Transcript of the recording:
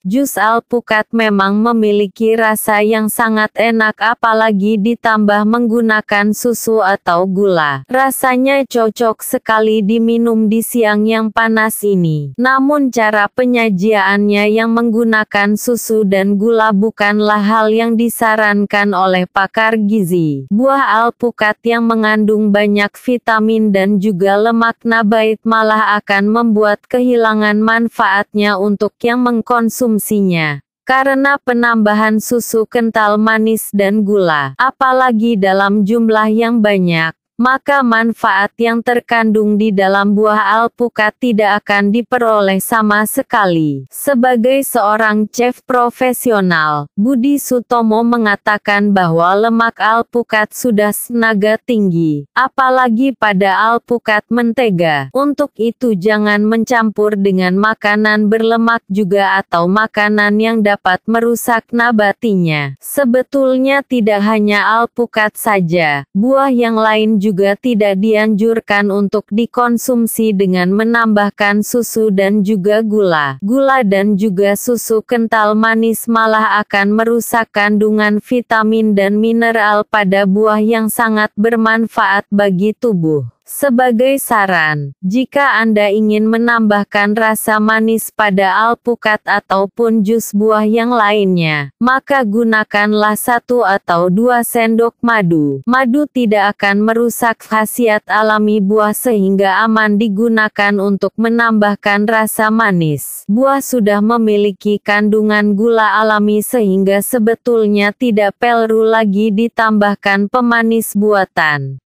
Jus alpukat memang memiliki rasa yang sangat enak apalagi ditambah menggunakan susu atau gula. Rasanya cocok sekali diminum di siang yang panas ini. Namun cara penyajiannya yang menggunakan susu dan gula bukanlah hal yang disarankan oleh pakar gizi. Buah alpukat yang mengandung banyak vitamin dan juga lemak nabait malah akan membuat kehilangan manfaatnya untuk yang mengkonsumsi konsumsinya. Karena penambahan susu kental manis dan gula, apalagi dalam jumlah yang banyak, maka manfaat yang terkandung di dalam buah alpukat tidak akan diperoleh sama sekali. Sebagai seorang chef profesional, Budi Sutomo mengatakan bahwa lemak alpukat sudah senaga tinggi, apalagi pada alpukat mentega. Untuk itu jangan mencampur dengan makanan berlemak juga atau makanan yang dapat merusak nabatinya. Sebetulnya tidak hanya alpukat saja, buah yang lain juga juga tidak dianjurkan untuk dikonsumsi dengan menambahkan susu dan juga gula. Gula dan juga susu kental manis malah akan merusak kandungan vitamin dan mineral pada buah yang sangat bermanfaat bagi tubuh. Sebagai saran, jika Anda ingin menambahkan rasa manis pada alpukat ataupun jus buah yang lainnya, maka gunakanlah satu atau dua sendok madu. Madu tidak akan merusak khasiat alami buah sehingga aman digunakan untuk menambahkan rasa manis. Buah sudah memiliki kandungan gula alami sehingga sebetulnya tidak perlu lagi ditambahkan pemanis buatan.